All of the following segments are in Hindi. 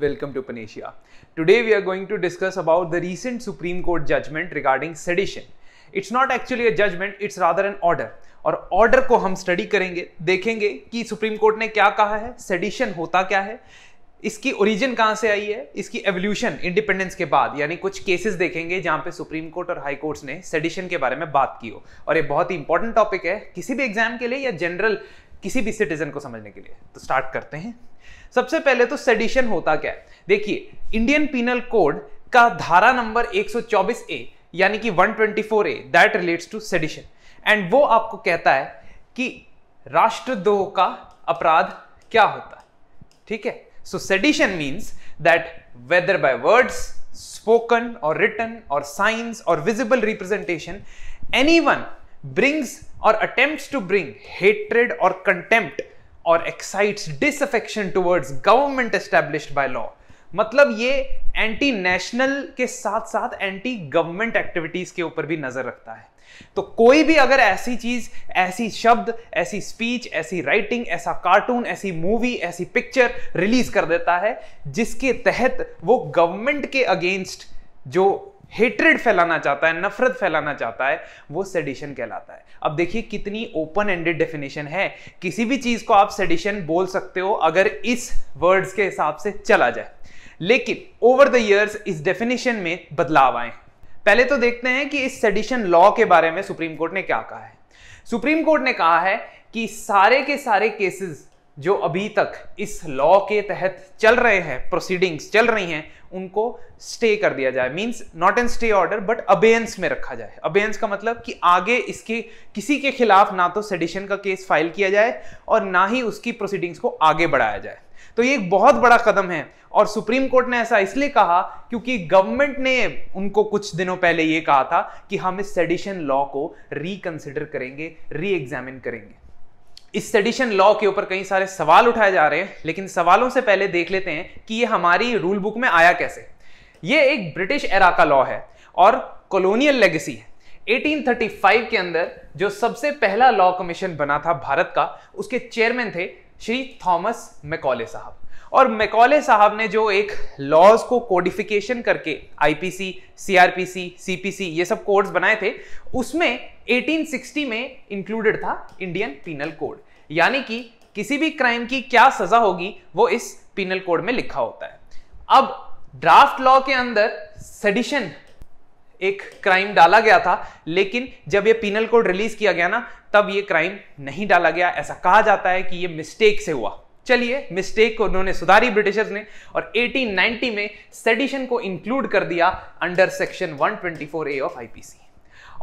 Welcome to Panesia. Today we are going to discuss about the recent Supreme Court judgment regarding sedition. It's not actually a judgment, it's rather an order. और ऑर्डर को हम स्टडी करेंगे देखेंगे कि सुप्रीम कोर्ट ने क्या कहा है सेडिशन होता क्या है इसकी ओरिजिन कहाँ से आई है इसकी एवोल्यूशन इंडिपेंडेंस के बाद यानी कुछ केसेस देखेंगे जहाँ पे सुप्रीम कोर्ट और हाई कोर्ट्स ने सेडिशन के बारे में बात की हो और ये बहुत ही इंपॉर्टेंट टॉपिक है किसी भी एग्जाम के लिए या जनरल किसी भी सिटीजन को समझने के लिए तो स्टार्ट करते हैं सबसे पहले तो सेडिशन होता क्या है देखिए इंडियन पीनल कोड का धारा नंबर 124 ए यानी कि 124 A that relates to sedition and वो आपको कहता है कि राष्ट्रद्रोह का अपराध क्या होता है ठीक है so sedition means that whether by words spoken और or और साइंस और visible representation any one brings or attempts to bring hatred or contempt or excites disaffection towards government established by law मतलब ये एंटी नेशनल के साथ साथ एंटी गवर्नमेंट एक्टिविटीज के ऊपर भी नजर रखता है तो कोई भी अगर ऐसी चीज ऐसी शब्द ऐसी स्पीच ऐसी राइटिंग ऐसा कार्टून ऐसी मूवी ऐसी पिक्चर रिलीज कर देता है जिसके तहत वो गवर्नमेंट के अगेंस्ट जो हेट्रेड फैलाना चाहता है नफरत फैलाना चाहता है वो सेडिशन कहलाता है अब देखिए कितनी ओपन एंडेड डेफिनेशन है किसी भी चीज को आप सेडिशन बोल सकते हो अगर इस वर्ड्स के हिसाब से चला जाए लेकिन ओवर द इयर्स इस डेफिनेशन में बदलाव आए पहले तो देखते हैं कि इस सेडिशन लॉ के बारे में सुप्रीम कोर्ट ने क्या कहा है सुप्रीम कोर्ट ने कहा है कि सारे के सारे केसेस जो अभी तक इस लॉ के तहत चल रहे हैं प्रोसीडिंग्स चल रही हैं उनको स्टे कर दिया जाए means not an stay order but abeyance में रखा जाए अबेयंस का मतलब कि आगे इसके किसी के खिलाफ ना तो सेडिशन का केस फाइल किया जाए और ना ही उसकी प्रोसीडिंग्स को आगे बढ़ाया जाए तो ये एक बहुत बड़ा कदम है और सुप्रीम कोर्ट ने ऐसा इसलिए कहा क्योंकि गवर्नमेंट ने उनको कुछ दिनों पहले ये कहा था कि हम इस सेडिशन लॉ को रिकंसिडर करेंगे री एग्जामिन करेंगे इस सेडिशन लॉ के ऊपर कई सारे सवाल उठाए जा रहे हैं लेकिन सवालों से पहले देख लेते हैं कि ये हमारी रूल बुक में आया कैसे ये एक ब्रिटिश एरा का लॉ है और कॉलोनियल लेगेसी है 1835 के अंदर जो सबसे पहला लॉ कमीशन बना था भारत का उसके चेयरमैन थे श्री थॉमस मैकॉले साहब और मैकॉले साहब ने जो एक लॉज को कोडिफिकेशन करके आईपीसी सीआरपीसी सीपीसी ये सब कोड्स बनाए थे उसमें 1860 में इंक्लूडेड था इंडियन पीनल कोड यानी कि किसी भी क्राइम की क्या सजा होगी वो इस पीनल कोड में लिखा होता है अब ड्राफ्ट लॉ के अंदर सेडिशन एक क्राइम डाला गया था लेकिन जब ये पीनल कोड रिलीज किया गया ना तब ये क्राइम नहीं डाला गया ऐसा कहा जाता है कि ये मिस्टेक से हुआ चलिए मिस्टेक को उन्होंने सुधारी ब्रिटिशर्स ने और 1890 में सेडिशन को इंक्लूड कर दिया under section 124 A of IPC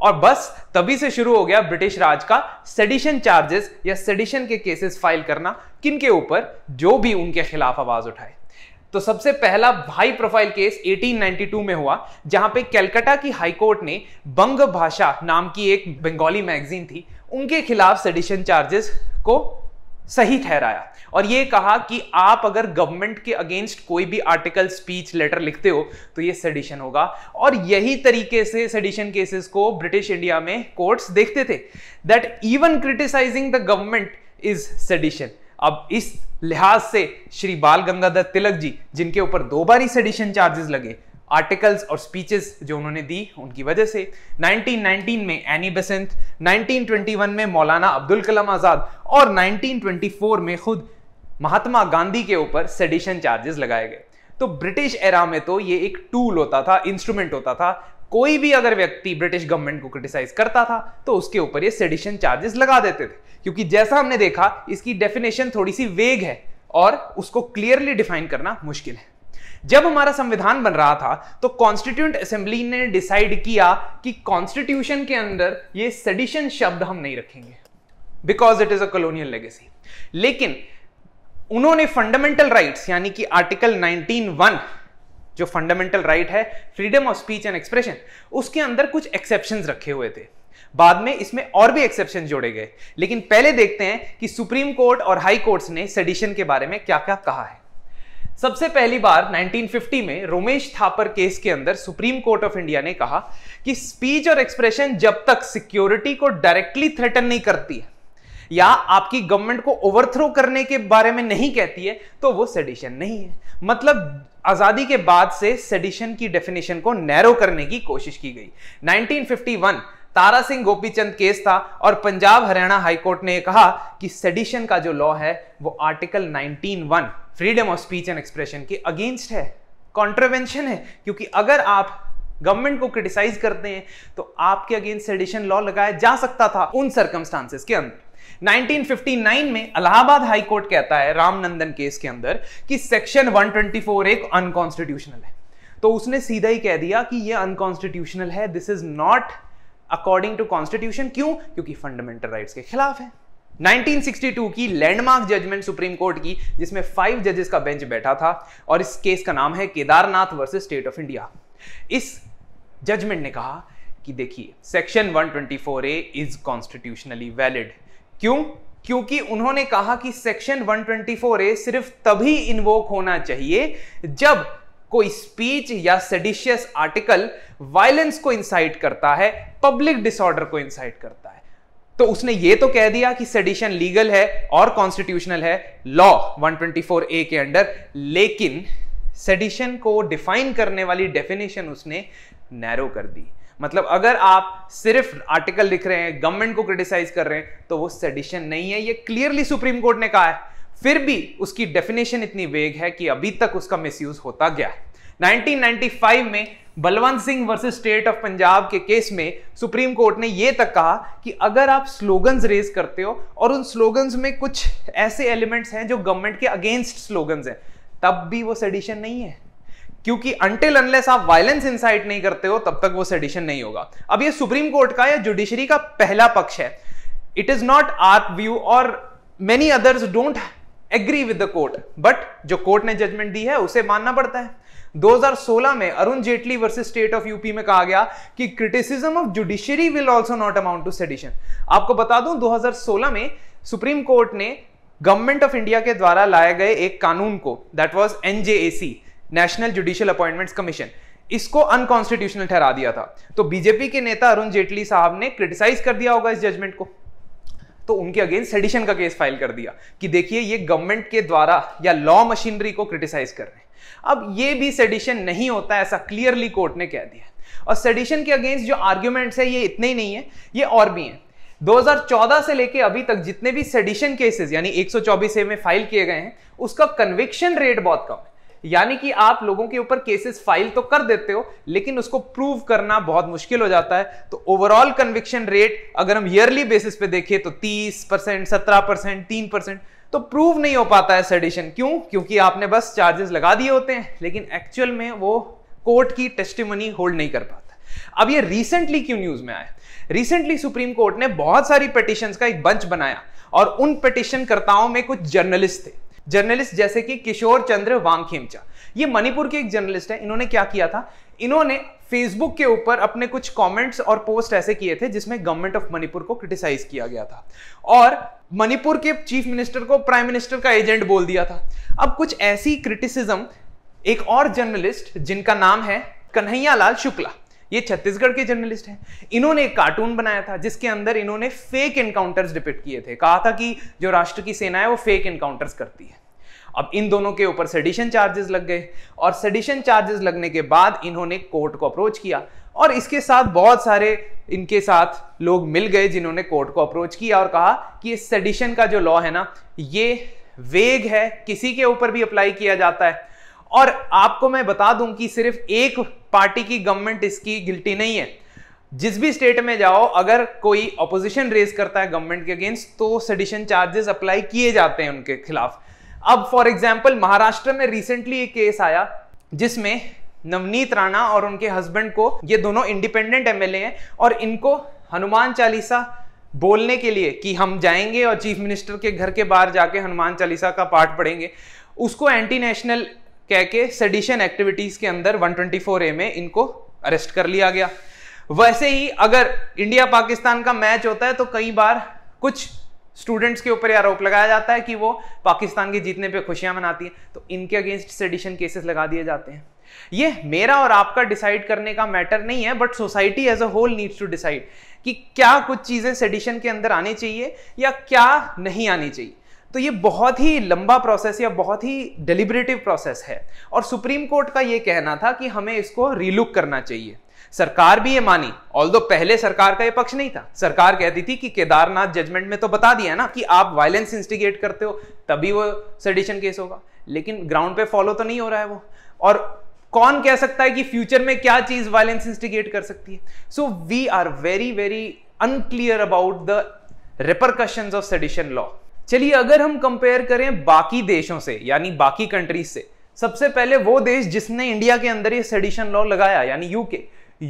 और बस तभी से शुरू हो गया ब्रिटिश राज का सेडिशन चार्जेस या सेडिशन के केसेस फाइल करना किनके ऊपर जो भी उनके खिलाफ आवाज उठाए तो सबसे पहला भाई प्रोफाइल केस 1892 में हुआ जहां पे कैलकाटा की हाई कोर्ट ने बंग भाषा नाम की एक बंगाली मैगजीन थी उनके खिलाफ सेडिशन चार्जेस को सही ठहराया और ये कहा कि आप अगर गवर्नमेंट के अगेंस्ट कोई भी आर्टिकल स्पीच लेटर लिखते हो तो ये सेडिशन होगा और यही तरीके से सेडिशन केसेस को ब्रिटिश इंडिया में कोर्ट्स देखते थे that even criticising the government is sedition अब इस लिहाज से श्री बाल गंगाधर तिलक जी जिनके ऊपर दो बारी सेडिशन चार्जेस लगे आर्टिकल्स और स्पीचेस जो उन्होंने दी उनकी वजह से 1919 में एनी बेसेंट 1921 में मौलाना अब्दुल कलाम आज़ाद और 1924 में खुद महात्मा गांधी के ऊपर सेडिशन चार्जेस लगाए गए तो ब्रिटिश एरा में तो ये एक टूल होता था इंस्ट्रूमेंट होता था कोई भी अगर व्यक्ति ब्रिटिश गवर्नमेंट को क्रिटिसाइज करता था तो उसके ऊपर ये सेडिशन चार्जेस लगा देते थे क्योंकि जैसा हमने देखा इसकी डेफिनेशन थोड़ी सी वेग है और उसको क्लियरली डिफाइन करना मुश्किल है जब हमारा संविधान बन रहा था तो कॉन्स्टिट्यूंट असेंबली ने डिसाइड किया कि कॉन्स्टिट्यूशन के अंदर ये सेडिशन शब्द हम नहीं रखेंगे because it is a colonial legacy लेकिन उन्होंने फंडामेंटल राइट्स यानी कि आर्टिकल 19.1 जो फंडामेंटल राइट right है freedom of speech and expression उसके अंदर कुछ एक्सेप्शन रखे हुए थे बाद में इसमें और भी एक्सेप्शन जोड़े गए लेकिन पहले देखते हैं कि सुप्रीम कोर्ट और हाई कोर्ट्स ने सेडिशन के बारे में क्या क्या कहा है सबसे पहली बार 1950 में रोमेश थापर केस के अंदर सुप्रीम कोर्ट ऑफ इंडिया ने कहा कि स्पीच और एक्सप्रेशन जब तक सिक्योरिटी को डायरेक्टली थ्रेटन नहीं करती है या आपकी गवर्नमेंट को ओवरथ्रो करने के बारे में नहीं कहती है तो वो सेडिशन नहीं है मतलब आजादी के बाद से सेडिशन की डेफिनेशन को नैरो करने की कोशिश की गई 1951 तारा सिंह गोपीचंद केस था और पंजाब हरियाणा हाईकोर्ट ने कहा कि सेडिशन का जो लॉ है वो article 191 freedom of speech and expression के अगेंस्ट है कॉन्ट्रवेंशन है क्योंकि अगर आप गवर्नमेंट को क्रिटिसाइज करते हैं तो आपके अगेंस्ट सेडिशन लॉ लगाया जा सकता था उन सर्कमस्टांसेस के अंदर 1959 में अलाहाबाद हाई कोर्ट कहता है रामनंदन केस के अंदर कि सेक्शन 124 एक अनकॉन्स्टिट्यूशनल है तो उसने सीधा ही कह दिया कि ये अनकॉन्स्टिट्यूशनल है this is not according to constitution क्यों क्योंकि फंडामेंटल राइट्स के खिलाफ है 1962 की लैंडमार्क जजमेंट सुप्रीम कोर्ट की जिसमें फाइव जजेस का बेंच बैठा था और इस केस का नाम है Kedarnath versus state of India इस जजमेंट ने कहा कि देखिए section 124 A is constitutionally valid क्यों क्योंकि उन्होंने कहा कि सेक्शन 124 ए सिर्फ तभी इन्वोक होना चाहिए जब कोई स्पीच या सेडिशियस आर्टिकल वायलेंस को इंसाइट करता है पब्लिक डिसऑर्डर को इंसाइट करता है तो उसने ये तो कह दिया कि सेडिशन लीगल है और कॉन्स्टिट्यूशनल है लॉ 124 ए के अंडर लेकिन सेडिशन को डिफाइन करने वाली डेफिनेशन उसने नैरो कर दी मतलब अगर आप सिर्फ आर्टिकल लिख रहे हैं गवर्नमेंट को क्रिटिसाइज कर रहे हैं तो वो सेडिशन नहीं है ये क्लियरली सुप्रीम कोर्ट ने कहा है फिर भी उसकी डेफिनेशन इतनी वेग है कि अभी तक उसका मिसयूज होता गया है 1995 में Balwant Singh versus state of Punjab के केस में सुप्रीम कोर्ट ने यह तक कहा कि अगर आप स्लोगन्स रेज करते हो और उन स्लोगन्स में कुछ ऐसे एलिमेंट्स हैं जो गवर्नमेंट के अगेंस्ट स्लोगन्स हैं तब भी वो सेडिशन नहीं है क्योंकि अनटिल अनलेस आप वायलेंस इंसाइट नहीं करते हो तब तक वो सेडिशन नहीं होगा अब ये सुप्रीम कोर्ट का या जुडिशरी का पहला पक्ष है it is not our view और many others don't agree with the court but जो कोर्ट ने जजमेंट दी है उसे मानना पड़ता है 2016 में Arun Jaitley versus state of UP में कहा गया कि criticism of judiciary will also not amount to sedition आपको बता दूं 2016 में सुप्रीम कोर्ट ने गवर्नमेंट ऑफ इंडिया के द्वारा लाए गए एक कानून को that was NJAC national judicial appointments commission इसको अनकॉन्स्टिट्यूशनल ठहरा दिया था तो बीजेपी के नेता अरुण जेटली साहब ने क्रिटिसाइज कर दिया होगा इस जजमेंट को तो उनके अगेंस्ट सेडिशन का केस फाइल कर दिया कि देखिए ये गवर्नमेंट के द्वारा या लॉ मशीनरी को क्रिटिसाइज कर रहे हैं अब ये भी सेडिशन नहीं होता ऐसा क्लियरली कोर्ट ने कह दिया और सेडिशन के अगेंस्ट जो आर्ग्यूमेंट्स है ये इतने ही नहीं है ये और भी हैं 2014 से लेके अभी तक जितने भी सेडिशन केसेस यानी 124 ए में फाइल किए गए हैं उसका कन्विक्शन रेट बहुत कम है यानी कि आप लोगों के ऊपर केसेस फाइल तो कर देते हो लेकिन उसको प्रूव करना बहुत मुश्किल हो जाता है तो ओवरऑल कन्विक्शन रेट अगर हम ईयरली बेसिस पे देखें तो तीस परसेंट सत्रह परसेंट तीन परसेंट तो प्रूव नहीं हो पाता है सडिशन क्यों क्योंकि आपने बस चार्जेस लगा दिए होते हैं लेकिन एक्चुअल में वो कोर्ट की टेस्टिमनी होल्ड नहीं कर पाता अब ये रिसेंटली क्यों न्यूज में आया रिसेंटली सुप्रीम कोर्ट ने बहुत सारी पिटिशन का एक बंच बनाया और उन पिटिशन में कुछ जर्नलिस्ट थे जर्नलिस्ट जैसे कि किशोर चंद्र वांगखेमचा ये मणिपुर के एक जर्नलिस्ट है इन्होंने क्या किया था इन्होंने फेसबुक के ऊपर अपने कुछ कमेंट्स और पोस्ट ऐसे किए थे जिसमें गवर्नमेंट ऑफ मणिपुर को क्रिटिसाइज किया गया था और मणिपुर के चीफ मिनिस्टर को प्राइम मिनिस्टर का एजेंट बोल दिया था अब कुछ ऐसी क्रिटिसिज्म एक और जर्नलिस्ट जिनका नाम है कन्हैयालाल शुक्ला ये छत्तीसगढ़ के जर्नलिस्ट हैं इन्होंने एक कार्टून बनाया था जिसके अंदर इन्होंने फेक एनकाउंटर्स डिपिक्ट किए थे कहा था कि जो राष्ट्र की सेना है वो फेक एनकाउंटर्स करती है अब इन दोनों के ऊपर सेडिशन चार्जेस लग गए और सेडिशन चार्जेस लगने के बाद इन्होंने कोर्ट को अप्रोच किया और इसके साथ बहुत सारे इनके साथ लोग मिल गए जिन्होंने कोर्ट को अप्रोच किया और कहा कि ये सेडिशन का जो लॉ है ना ये वेग है किसी के ऊपर भी अप्लाई किया जाता है और आपको मैं बता दूं कि सिर्फ एक पार्टी की गवर्नमेंट इसकी गिल्टी नहीं है जिस भी स्टेट में जाओ अगर कोई अपोजिशन रेज करता है गवर्नमेंट के अगेंस्ट तो सडिशन चार्जेस अप्लाई किए जाते हैं उनके खिलाफ अब फॉर एग्जाम्पल महाराष्ट्र में रिसेंटली एक केस आया जिसमें नवनीत राणा और उनके हस्बैंड को ये दोनों इंडिपेंडेंट एमएलए हैं और इनको हनुमान चालीसा बोलने के लिए कि हम जाएंगे और चीफ मिनिस्टर के घर के बाहर जाके हनुमान चालीसा का पाठ पढ़ेंगे उसको एंटी नेशनल कह के सडिशन एक्टिविटीज के अंदर 124 ए में इनको अरेस्ट कर लिया गया वैसे ही अगर इंडिया पाकिस्तान का मैच होता है तो कई बार कुछ स्टूडेंट्स के ऊपर आरोप लगाया जाता है कि वो पाकिस्तान के जीतने पे खुशियां मनाती हैं तो इनके अगेंस्ट सेडिशन केसेस लगा दिए जाते हैं ये मेरा और आपका डिसाइड करने का मैटर नहीं है but society as a whole needs to decide कि क्या कुछ चीजें सेडिशन के अंदर आनी चाहिए या क्या नहीं आनी चाहिए तो ये बहुत ही लंबा प्रोसेस या बहुत ही डिलिबरेटिव प्रोसेस है और सुप्रीम कोर्ट का ये कहना था कि हमें इसको रिलुक करना चाहिए सरकार भी ये मानी ऑल पहले सरकार का ये पक्ष नहीं था सरकार कहती थी कि केदारनाथ जजमेंट में तो बता दिया ना कि आप वायलेंस इंस्टिगेट करते हो तभी वो सडिशन केस होगा लेकिन ग्राउंड पे फॉलो तो नहीं हो रहा है वो और कौन कह सकता है कि फ्यूचर में क्या चीज वायलेंस इंस्टिगेट कर सकती है so we are very very unclear about the repercussion of sedition law चलिए अगर हम कंपेयर करें बाकी देशों से यानी बाकी कंट्रीज से सबसे पहले वो देश जिसने इंडिया के अंदर ये सेडिशन लॉ लगाया यानी यूके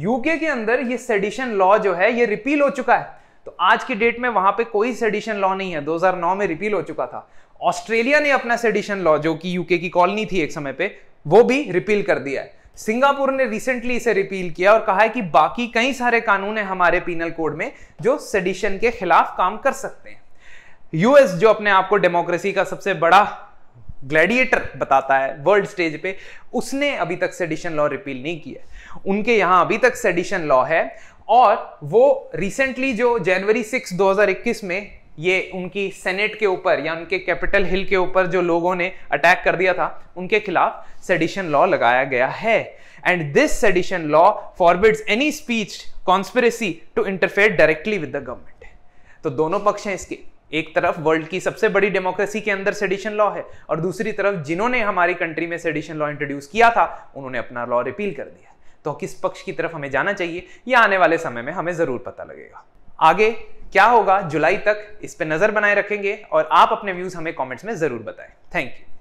यूके के अंदर ये सेडिशन लॉ जो है ये रिपील हो चुका है तो आज की डेट में वहां पे कोई सेडिशन लॉ नहीं है 2009 में रिपील हो चुका था ऑस्ट्रेलिया ने अपना सेडिशन लॉ जो कि यूके की कॉलोनी थी एक समय पे वो भी रिपील कर दिया है सिंगापुर ने रिसेंटली इसे रिपील किया और कहा है कि बाकी कई सारे कानून है हमारे पीनल कोड में जो सेडिशन के खिलाफ काम कर सकते हैं यूएस जो अपने आप को डेमोक्रेसी का सबसे बड़ा ग्लैडिएटर बताता है वर्ल्ड स्टेज पे उसने अभी तक सेडिशन लॉ रिपील नहीं किया उनके यहां अभी तक सेडिशन लॉ है और वो रिसेंटली जो जनवरी सिक्स 2021 में ये उनकी सेनेट के ऊपर या उनके कैपिटल हिल के ऊपर जो लोगों ने अटैक कर दिया था उनके खिलाफ सेडिशन लॉ लगाया गया है and this sedition law forbids any speech conspiracy to interfere directly with the government तो दोनों पक्ष हैं इसके एक तरफ वर्ल्ड की सबसे बड़ी डेमोक्रेसी के अंदर सेडिशन लॉ है और दूसरी तरफ जिन्होंने हमारी कंट्री में सेडिशन लॉ इंट्रोड्यूस किया था उन्होंने अपना लॉ रिपील कर दिया तो किस पक्ष की तरफ हमें जाना चाहिए यह आने वाले समय में हमें ज़रूर पता लगेगा आगे क्या होगा जुलाई तक इस पर नज़र बनाए रखेंगे और आप अपने व्यूज़ हमें कॉमेंट्स में ज़रूर बताएं थैंक यू